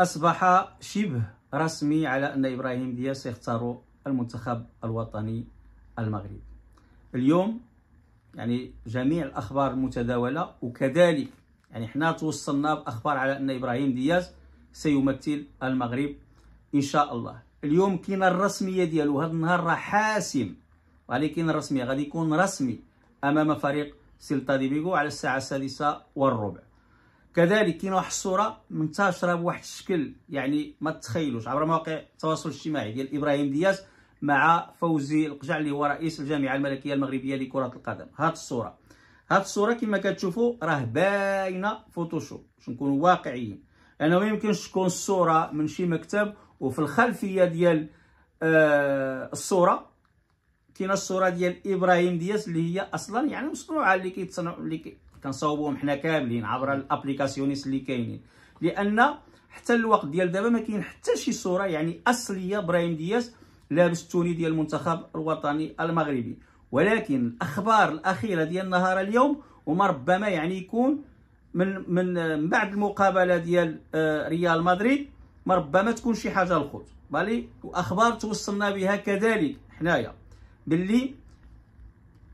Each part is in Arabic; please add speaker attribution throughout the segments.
Speaker 1: اصبح شبه رسمي على ان ابراهيم دياس سيختار المنتخب الوطني المغربي اليوم يعني جميع الاخبار المتداوله وكذلك يعني حنا توصلنا باخبار على ان ابراهيم دياز سيمثل المغرب ان شاء الله اليوم كاين الرسميه ديالو هذا النهار راه حاسم ولكن الرسميه غادي يكون رسمي امام فريق سيلتا دي بيغو على الساعه السادسه والربع كذلك كاين واحد الصوره منتشره بواحد الشكل يعني ما تتخيلوش عبر مواقع التواصل الاجتماعي ديال ابراهيم دياز مع فوزي القجع اللي هو رئيس الجامعه الملكيه المغربيه لكره القدم هاد الصوره هاد الصوره كما كتشوفوا راه باينه فوتوشوب باش نكونوا واقعيين انا ما يمكنش تكون الصوره من شي مكتب وفي الخلفيه ديال آه الصوره كاينه الصوره ديال ابراهيم دياس اللي هي اصلا يعني مصنوعه اللي كيتصنع اللي كنصاوبوهم حنا كاملين عبر الابليكاسيونيس اللي كاينين لان حتى الوقت ديال دابا ما كاين حتى شي صوره يعني اصليه ابراهيم دياس لابس التوني ديال المنتخب الوطني المغربي ولكن الاخبار الاخيره ديال نهار اليوم وما ربما يعني يكون من من بعد المقابله ديال آه، ريال مدريد ما ربما تكون شي حاجه الخوت بالي واخبار توصلنا بها كذلك حنايا باللي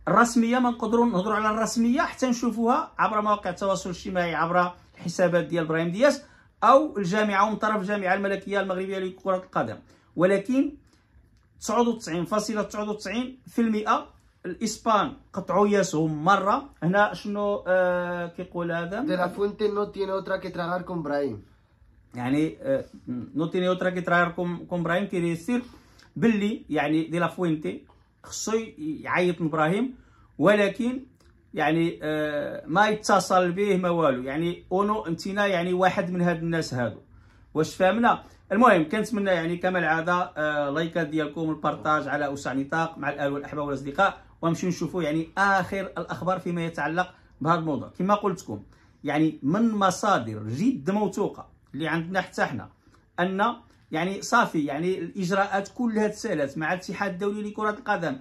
Speaker 1: الرسميه ما نقدروا نهضروا على الرسميه حتى نشوفوها عبر مواقع التواصل الاجتماعي عبر الحسابات ديال ابراهيم دياس او الجامعه ومن طرف الجامعه الملكيه المغربيه لكره القدم ولكن 99.99% الاسبان قطعوا ياسهم مره هنا شنو آه كيقول هذا دي لا فونتي نو تيني اوترا كي تراغار كون يعني آه نو تيني اوترا كي تراغار ابراهيم كيري سير باللي يعني دي لا فونتي خصو يعيط لابراهيم ولكن يعني آه، ما يتصل به ما والو يعني اونو انتنا يعني واحد من هاد الناس هادو واش فهمنا المهم كنتمنى يعني كما العاده آه لايكات ديالكم البارطاج على اوسع نطاق مع الاهل والاحباب والاصدقاء ونمشيو نشوفوا يعني اخر الاخبار فيما يتعلق بهذا الموضوع كما قلت لكم يعني من مصادر جد موثوقه اللي عندنا حتى حنا ان يعني صافي يعني الاجراءات كلها تسالت مع الاتحاد الدولي لكره القدم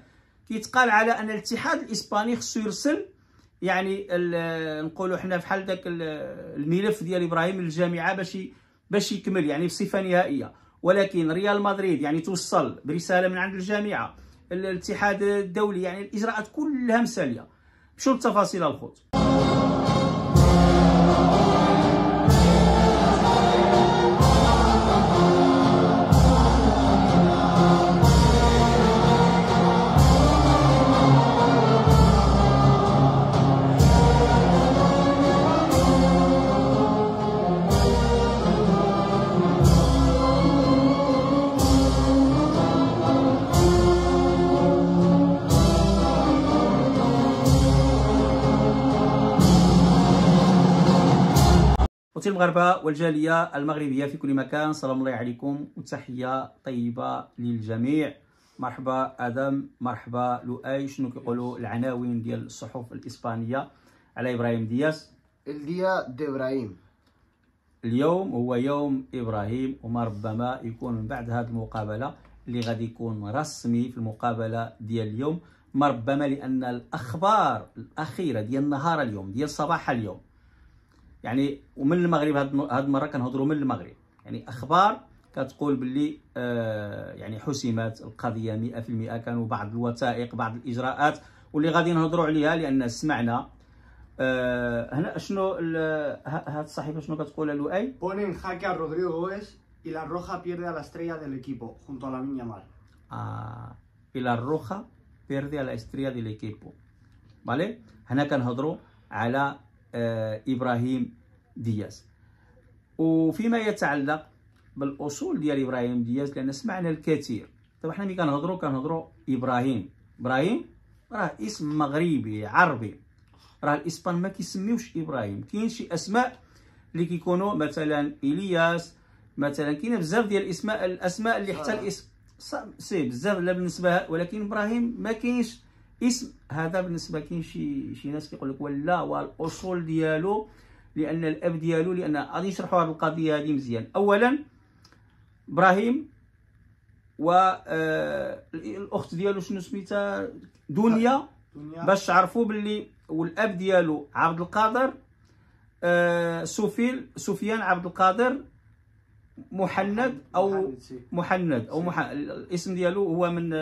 Speaker 1: كيتقال على ان الاتحاد الاسباني خصو يرسل يعني نقولوا حنا بحال داك الملف ديال ابراهيم للجامعه باش باش يكمل يعني بصفه نهائيه ولكن ريال مدريد يعني توصل برساله من عند الجامعه الاتحاد الدولي يعني الاجراءات كلها مساليه شو التفاصيل الخوت اخوتي المغاربه والجاليه المغربيه في كل مكان سلام الله عليكم وتحيه طيبه للجميع مرحبا ادم مرحبا لؤي شنو كيقولوا العناوين ديال الصحف الاسبانيه على ابراهيم دياس الديا دي ابراهيم اليوم هو يوم ابراهيم وما ربما يكون من بعد هذه المقابله اللي غادي يكون رسمي في المقابله ديال اليوم ما ربما لان الاخبار الاخيره ديال نهار اليوم ديال صباح اليوم يعني ومن المغرب هاد المره كنهضروا من المغرب يعني اخبار كتقول باللي آه يعني حسمت القضيه 100% كانوا بعض الوثائق بعض الاجراءات واللي غادي نهضروا عليها لان سمعنا آه هنا شنو هاد الصحيفه شنو كتقول لؤي بونين jaque a Rodrigo
Speaker 2: y روخا بيردي على a la ليكيبو جونتو على junto a la niña mal
Speaker 1: آه y روخا بيردي على a la ليكيبو. del vale هنا كنهضروا على آه، ابراهيم دياز وفيما يتعلق بالاصول ديال ابراهيم دياز لان سمعنا الكثير دابا طيب، حنا ملي كنهضروا كنهضروا ابراهيم ابراهيم راه اسم مغربي عربي راه الاسبان ما كيسميوش ابراهيم كاين شي اسماء اللي كيكونوا مثلا الياس مثلا كاين بزاف ديال الاسماء الاسماء اللي حتى الاسم سي بزاف لا بالنسبه ولكن ابراهيم ما كاينش اسم هذا بالنسبه كاين شي شي ناس كيقول لك ولا والاصول ديالو لان الاب ديالو لان غادي نشرحوا هذه القضيه هذه مزيان اولا ابراهيم و آه، الاخت ديالو شنو سميتها دنيا آه، باش تعرفوا باللي والاب ديالو عبد القادر آه، سفيل سفيان عبد القادر محند او محند او الاسم ديالو هو من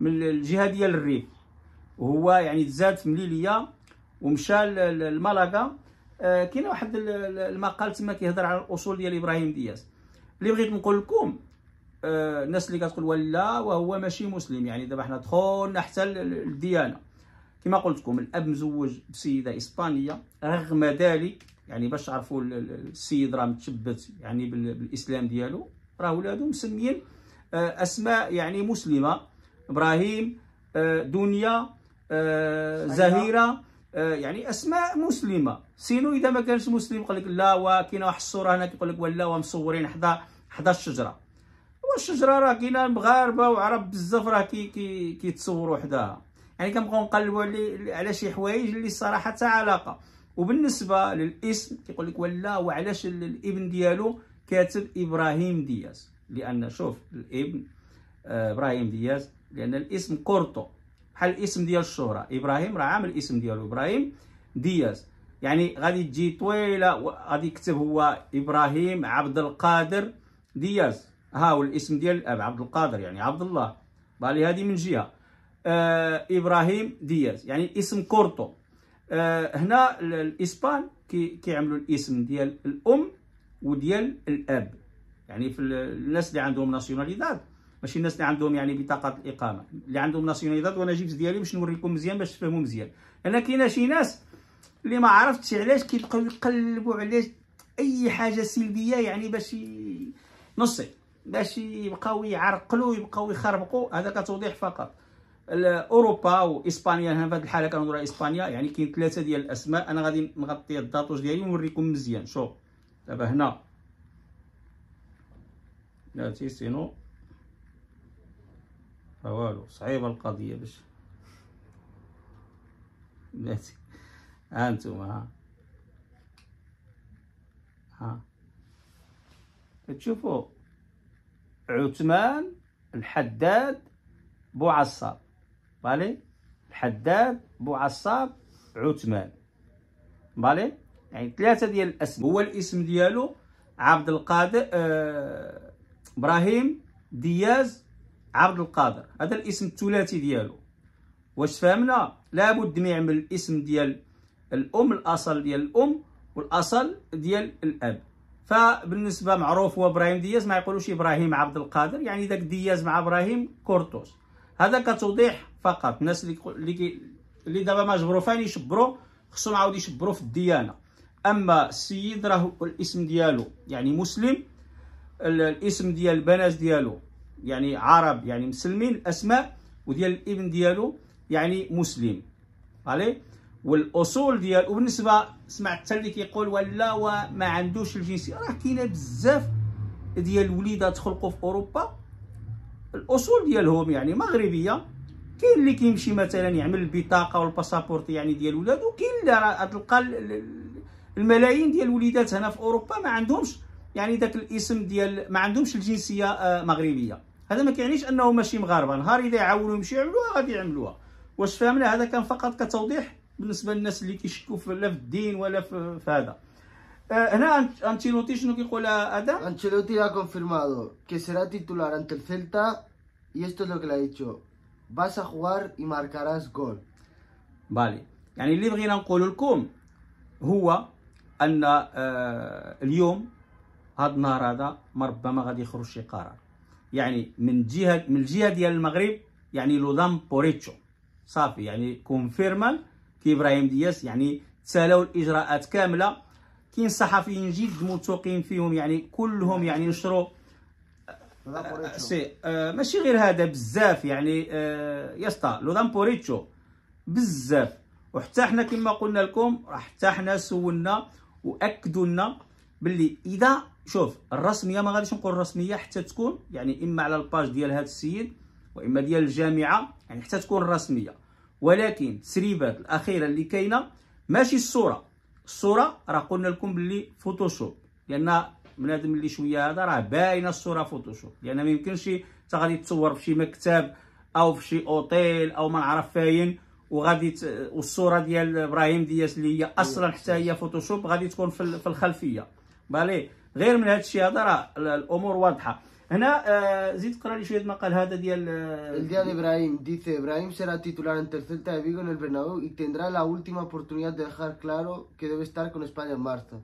Speaker 1: من الجهه ديال الريف وهو يعني تزاد في مليليه ومشى لملقا آه، كاين واحد المقال تما كيهضر على الاصول ديال ابراهيم دياس اللي بغيت نقول لكم آه، الناس اللي كتقول ولا وهو ماشي مسلم يعني دابا حنا دخلنا حتى للديانه كما قلت لكم الاب مزوج بسيده اسبانيه رغم ذلك يعني باش تعرفوا السيد راه متشبت يعني بالاسلام ديالو راه ولادو مسميين آه، اسماء يعني مسلمه ابراهيم آه، دنيا آه، زهيره آه، يعني اسماء مسلمه سينو اذا ما كانش مسلم قال لك لا وكاين واحد الصوره هنا كيقول لك ولا ومصورين حدا حدا الشجره والشجره راه كاينه مغاربه وعرب بزاف راه كي كي كيتصوروا حداها يعني كنبقاو نقلبوا على على شي حوايج اللي الصراحه حتى علاقه وبالنسبه للاسم كيقول لك ولا وعلاش الابن ديالو كاتب ابراهيم دياز لان شوف الابن ابراهيم دياز لان الاسم كورتو بحال الاسم ديال الشهره ابراهيم راه عامل الاسم ديالو ابراهيم دياز يعني غادي تجي طويله غادي يكتب هو ابراهيم عبد القادر دياز ها هو الاسم ديال الاب عبد القادر يعني عبد الله بالي هذه من جهه آه ابراهيم دياز يعني الاسم كورتو آه هنا الاسبان كي كيعملوا الاسم ديال الام وديال الاب يعني في الناس اللي عندهم ناسيوناليداد ماشي الناس اللي عندهم يعني بطاقه الاقامه اللي عندهم ناسيوناليزات وانا جبت ديالي باش نوريكم مزيان باش تفهموا مزيان انا كاينه شي ناس اللي ما عرفتش علاش كيبقاو يقلبوا على اي حاجه سلبيه يعني باش نصي باش يبقاو يعرقلوا يبقاو يخربقوا هذا كتوضيح فقط اوروبا واسبانيا هنا في هذه الحاله كنهضروا على اسبانيا يعني كاين ثلاثه ديال الاسماء انا غادي نغطي الداتوج ديالي ونوريكم مزيان شوف دابا هنا لا سينو فوالو صعيبة القضية باش بلاتي ها ها ها تشوفوا عثمان الحداد بو عصاب بالي الحداد بو عصاب عثمان بالي يعني ثلاثه ديال الأسماء هو الاسم ديالو عبد القادر آه، ابراهيم آه دياز عبد القادر هذا الاسم الثلاثي ديالو واش فهمنا لابد ما يعمل الاسم ديال الام الاصل ديال الام والاصل ديال الاب فبالنسبه معروف هو ابراهيم دياز ما يقولوش ابراهيم عبد القادر يعني داك دياز مع ابراهيم كورتوس هذا كتوضيح فقط الناس اللي اللي دابا ما فاني يشبروا خصهم عاود يشبروا في الديانه اما السيد راه الاسم ديالو يعني مسلم الاسم ديال البنات ديالو يعني عرب يعني مسلمين الاسماء وديال الابن ديالو يعني مسلم علي والاصول ديالو وبالنسبه سمعت حتى اللي كيقول ولا وما عندوش الجنسيه راه كاينه بزاف ديال الوليدات خلقوا في اوروبا الاصول ديالهم يعني مغربيه كاين اللي كيمشي مثلا يعمل البطاقه والباسبورت يعني ديال ولادو كاين اللي راه تلقى الملايين ديال الوليدات هنا في اوروبا ما عندهمش يعني داك الاسم ديال ما عندهمش الجنسيه آه، مغربيه هذا ما كيعنيش انه ماشي مغاربه نهار اذا يعاونوا يمشي يعملوها غادي يعملوها واش فهمنا هذا كان فقط كتوضيح بالنسبه للناس اللي
Speaker 2: كيشكوا في لا في الدين ولا في, هذا آه، هنا انتيلوتي شنو كيقول ادم انتيلوتي ha كونفيرمادو كي سيرا تيتولار انت el Celta y esto es lo que le ha dicho vas a jugar y marcarás gol
Speaker 1: بالي يعني اللي بغينا نقول لكم هو ان آه، اليوم هاد النهار هذا ما ربما غادي يخرج شي قرار يعني من جهه من الجهه ديال المغرب يعني لودام بوريتشو صافي يعني كونفيرمان كابراهيم دياس يعني تسالاو الاجراءات كامله كاين صحفيين جد موثوقين فيهم يعني كلهم يعني نشروا سي آه ماشي غير هذا بزاف يعني آه يا اسطى لودام بوريتشو بزاف وحتى حنا كما قلنا لكم راه حتى حنا سولنا واكدوا لنا باللي اذا شوف الرسميه ما غاديش نقول رسميه حتى تكون يعني اما على الباج ديال هذا السيد واما ديال الجامعه يعني حتى تكون رسميه ولكن التسريبات الاخيره اللي كاينه ماشي الصوره الصوره راه قلنا لكم باللي فوتوشوب لان بنادم اللي شويه هذا راه باينه الصوره فوتوشوب لان ما يمكنش حتى غادي تصور في شي مكتب او في شي اوتيل او ما نعرف فين وغادي ت... والصوره ديال ابراهيم دياس اللي هي اصلا حتى هي فوتوشوب غادي تكون في الخلفيه بالي غير من هذا الشيء
Speaker 2: هذا راه الامور واضحه هنا آه، زيد تقرا لي شويه المقال هذا ديال آه، ديال ابراهيم ديت ابراهيم سيرا تيتولار ان تيرسيل تاع فيغو ان البرنابيو اي تندرا لا اولتيما اوبورتونيتاد دو ديخار كلارو كي ديبي ستار كون اسبانيا ان مارتو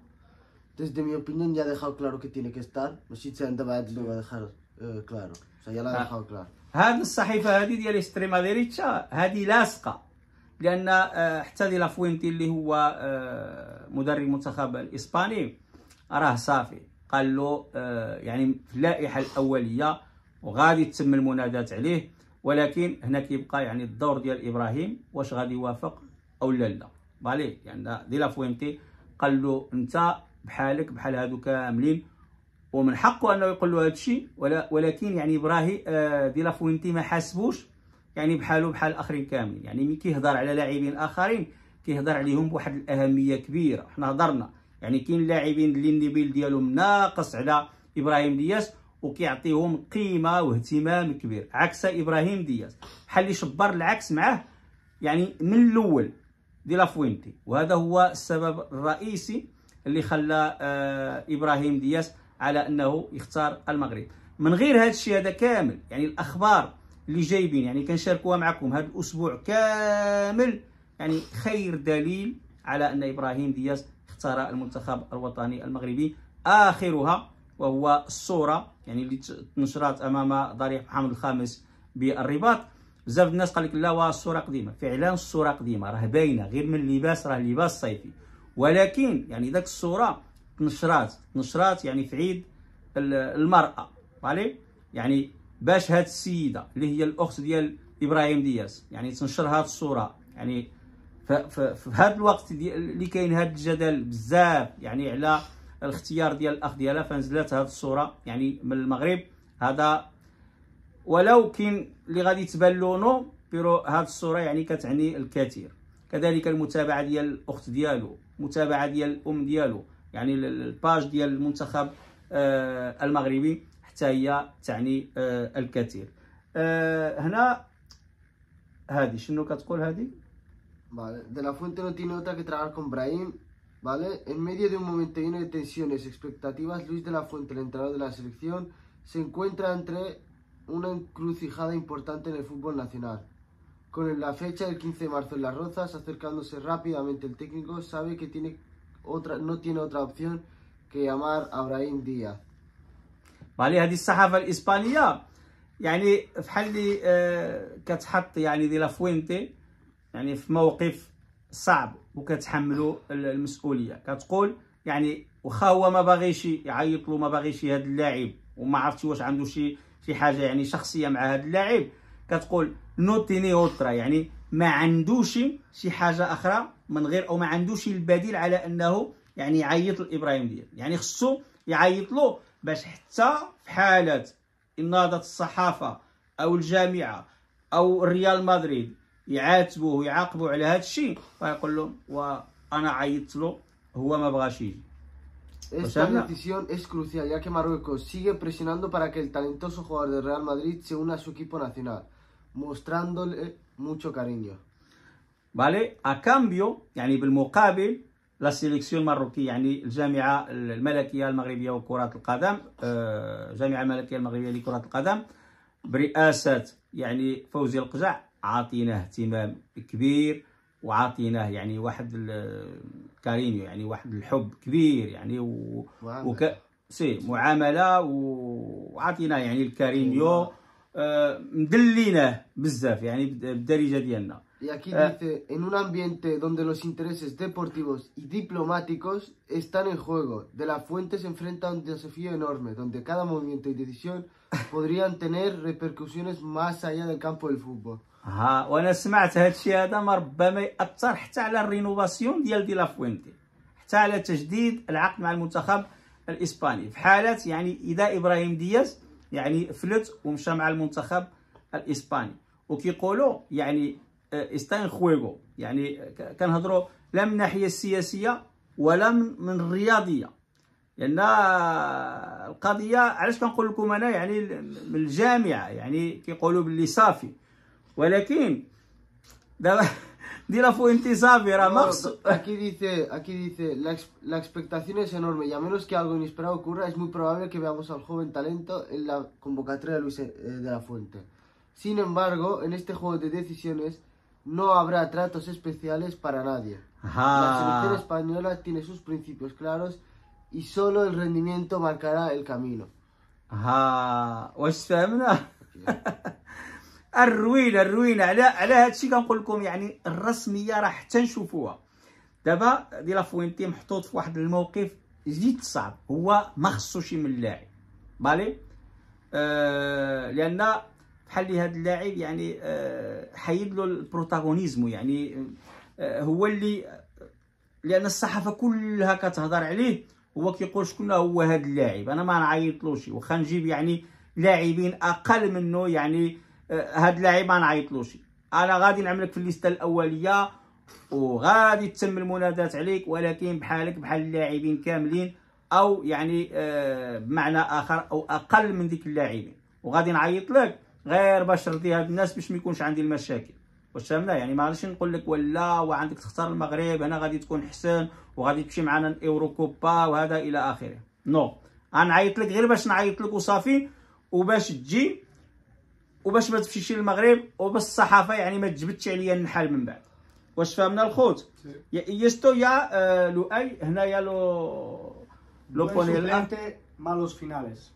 Speaker 2: Desde mi opinión ya ha dejado claro que tiene que estar. No sé si antes va a lo va a dejar uh, claro.
Speaker 1: Ah. الصحيفة هذه ديال الاستريما ديريتشا هذه لاصقة لأن آه، حتى دي لافوينتي اللي هو مدرب المنتخب الإسباني راه صافي قال له آه يعني في اللائحه الاوليه وغادي تتم المنادات عليه ولكن هنا كيبقى يعني الدور ديال ابراهيم واش غادي يوافق او لا لا بالي يعني دي لا فوينتي قال له انت بحالك بحال هادو كاملين ومن حقه انه يقول له هذا الشيء ولكن يعني ابراهيم آه، دي لا فوينتي ما حاسبوش يعني بحاله بحال الاخرين كاملين يعني ملي كيهضر على لاعبين اخرين كيهضر عليهم بواحد الاهميه كبيره حنا هضرنا يعني كاين لاعبين اللي النبيل ديالهم ناقص على ابراهيم دياس وكيعطيهم قيمه واهتمام كبير عكس ابراهيم دياس بحال اللي شبر العكس معاه يعني من الاول دي لافوينتي وهذا هو السبب الرئيسي اللي خلى آه ابراهيم دياس على انه يختار المغرب من غير هذا الشيء هذا كامل يعني الاخبار اللي جايبين يعني كنشاركوها معكم هذا الاسبوع كامل يعني خير دليل على ان ابراهيم دياس اختار المنتخب الوطني المغربي اخرها وهو الصوره يعني اللي نشرت امام ضريح محمد الخامس بالرباط بزاف الناس قال لك لا الصوره قديمه فعلا الصوره قديمه راه باينه غير من اللباس راه لباس صيفي ولكن يعني داك الصوره تنشرات تنشرات يعني في عيد المراه فالي يعني باش هاد السيده اللي هي الاخت ديال ابراهيم دياس يعني تنشر هاد الصوره يعني هذا الوقت اللي كاين هذا الجدل بزاف يعني على الاختيار ديال الاخ ديالها فنزلت هذه الصوره يعني من المغرب هذا ولو كاين اللي غادي تبان لونو بيرو هذه الصوره يعني كتعني الكثير كذلك المتابعه ديال الاخت ديالو متابعه ديال الام ديالو يعني الباج ديال المنتخب آه المغربي حتى هي تعني آه الكثير آه هنا
Speaker 2: هذه شنو كتقول هذه De la Fuente no tiene otra que trabajar con Brahim, ¿vale? En medio de un momento lleno de tensiones y expectativas, Luis De la Fuente, el entrenador de la selección, se encuentra entre una encrucijada importante en el fútbol nacional. Con la fecha del 15 de marzo en Las Rozas, acercándose rápidamente el técnico, sabe que tiene otra, no tiene otra opción que llamar a Brahim Díaz. Vale, la الصحافة España, يعني في حال
Speaker 1: اللي de De la Fuente... يعني في موقف صعب وكتحملوا المسؤوليه كتقول يعني واخا هو ما باغيش يعيط له ما باغيش هذا اللاعب وما عرفتش واش عنده شي شي حاجه يعني شخصيه مع هذا اللاعب كتقول نوتيني اوترا يعني ما عندوش شي حاجه اخرى من غير او ما عندوش البديل على انه يعني يعيط لابراهيم ديال يعني خصو يعيط له باش حتى في حاله اناضه الصحافه او الجامعه او ريال مدريد Y a ATBO y ACOBO, y a ATBO, y a ATBO, y a ANA AYTLO, HUE MABRA SHI.
Speaker 2: Esta decisión es crucial, ya que Marruecos sigue presionando para que el talentoso jugador de Real Madrid se una a su equipo nacional, mostrándole mucho cariño.
Speaker 1: Vale, a cambio, y a mi almucabi, la selección marroquí, eh, y a mi almacabi, y a mi almacabi, y a mi almacabi, y a mi almacabi, y a mi almacabi, y a mi almacabi, y y aquí dice,
Speaker 2: en un ambiente donde los intereses deportivos y diplomáticos están en juego, de la fuente se enfrenta a un desafío enorme, donde cada movimiento y decisión podrían tener repercusiones más allá del campo del fútbol. ها وانا سمعت هادشي هذا ما ربما ياثر حتى على الرينوفاسيون
Speaker 1: ديال دي لافوينتي حتى على تجديد العقد مع المنتخب الاسباني في حاله يعني اذا ابراهيم دياز يعني فلت ومشى مع المنتخب الاسباني وكيقولوا يعني آه، استاين خويغو يعني كنهضروا لا من الناحيه السياسيه ولا من الرياضيه لان القضيه علاش كنقول لكم انا يعني من الجامعه يعني كيقولوا باللي صافي
Speaker 2: la fuente era Max. aquí dice, aquí dice, la, expectación es enorme y a menos que algo inesperado ocurra, es muy probable que veamos al joven talento en la convocatoria de Luis eh, de la Fuente. Sin embargo, en este juego de decisiones no habrá tratos especiales para nadie. La selección española tiene sus principios claros y solo el rendimiento marcará el camino.
Speaker 1: Ajá. الروينه الروينه على على هذا الشيء كنقول لكم يعني الرسميه راه حتى نشوفوها دابا دي فوينتي محطوط في واحد الموقف جد صعب هو ما خصوش من اللاعب بالي آه لان بحال هذا اللاعب يعني آه حيد له البروتاغونيزمو يعني آه هو اللي لان الصحافه كلها كتهضر عليه هو كيقول شكون هو هذا اللاعب انا ما نعيطلوش واخا نجيب يعني لاعبين اقل منه يعني هاد اللاعب ما نعيطلوش انا غادي نعملك في الليسته الاوليه وغادي تتم المنادات عليك ولكن بحالك بحال اللاعبين كاملين او يعني آه بمعنى اخر او اقل من ديك اللاعبين وغادي نعيط لك غير باش ترضي هاد الناس باش ما يكونش عندي المشاكل واش فهمنا يعني ما غاديش نقول لك ولا وعندك تختار المغرب هنا غادي تكون حسن وغادي تمشي معنا الاوروكوبا وهذا الى اخره نو no. غنعيط لك غير باش نعيط لك وصافي وباش تجي وباش ما تمشيش للمغرب وباش الصحافه يعني ما تجبدش عليا النحال من بعد واش فهمنا الخوت يا يستو يا آه لؤي هنايا لو لو pone el
Speaker 2: مالوس فيناليس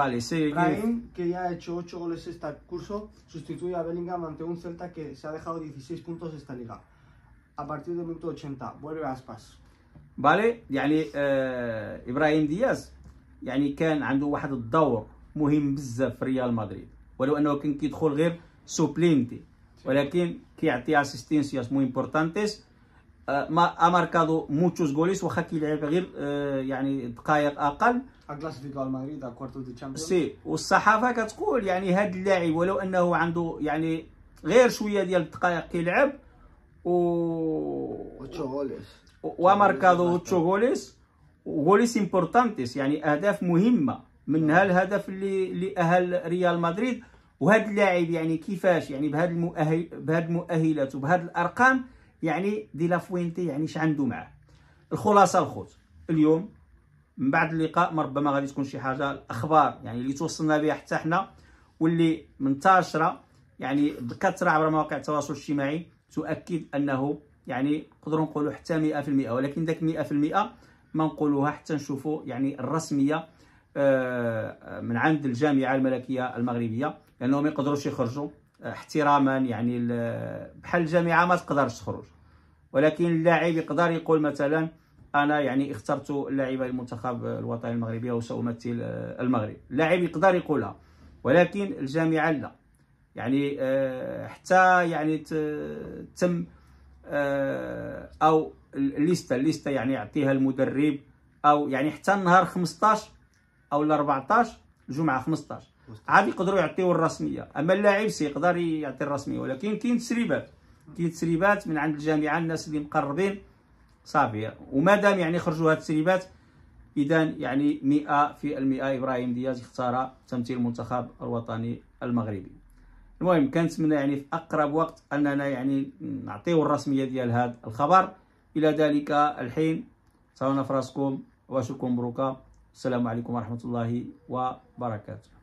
Speaker 1: Vale, sí. Rain,
Speaker 2: que ya ha hecho 8 goles este curso, sustituye a Bellingham ante un Celta que se ha dejado 16 puntos esta liga. A partir del minuto 80, vuelve a Aspas.
Speaker 1: Vale, y يعني آه, إبراهيم دياز يعني كان عنده واحد الدور مهم بزاف في Real Madrid. ولو انه كان كيدخل غير سوبلينتي ولكن كيعطي اسيستنسياس مو امبورطانتيس ما اماركادو موتشوز غوليس واخا كيلعب غير آه، يعني دقائق اقل كلاسيفيكو مدريد كوارتو دو تشامبيون سي والصحافه كتقول يعني هذا اللاعب ولو انه عنده يعني غير شويه ديال الدقائق كيلعب و وماركادو تشوغوليس غوليس امبورطانتيس يعني اهداف مهمه منها نعم. الهدف اللي اهل ريال مدريد وهذا اللاعب يعني كيفاش يعني بهذا المؤهل بهذا المؤهلات وبهاد الارقام يعني دي لافوينتي يعني اش عنده معاه الخلاصه الخوت اليوم من بعد اللقاء ما ربما غادي تكون شي حاجه الاخبار يعني اللي توصلنا بها حتى حنا واللي منتشره يعني بكثره عبر مواقع التواصل الاجتماعي تؤكد انه يعني نقدروا نقولوا حتى 100% ولكن ذاك 100% ما نقولوها حتى نشوفوا يعني الرسميه آه، من عند الجامعه الملكيه المغربيه لانهم ما يقدروش يخرجوا آه، احتراما يعني بحال الجامعه ما تقدرش تخرج ولكن اللاعب يقدر يقول مثلا انا يعني اخترت اللاعب المنتخب الوطني المغربي او سامثل آه، المغرب اللاعب يقدر يقولها ولكن الجامعه لا يعني آه، حتى يعني تم او الليسته الليسته يعني يعطيها المدرب او يعني حتى النهار 15 او 14 الجمعه 15 عاد يقدروا يعطيو الرسميه اما اللاعب سيقدر يعطي الرسميه ولكن كاين تسريبات كاين تسريبات من عند الجامعه الناس اللي مقربين صافي ومادام يعني خرجوا هاد التسريبات اذا يعني 100% ابراهيم دياز اختار تمثيل المنتخب الوطني المغربي المهم كنتمنى يعني في اقرب وقت اننا يعني نعطيو الرسميه ديال هذا الخبر الى ذلك الحين تهلاو في راسكم واشكم مبروكه السلام عليكم ورحمه الله وبركاته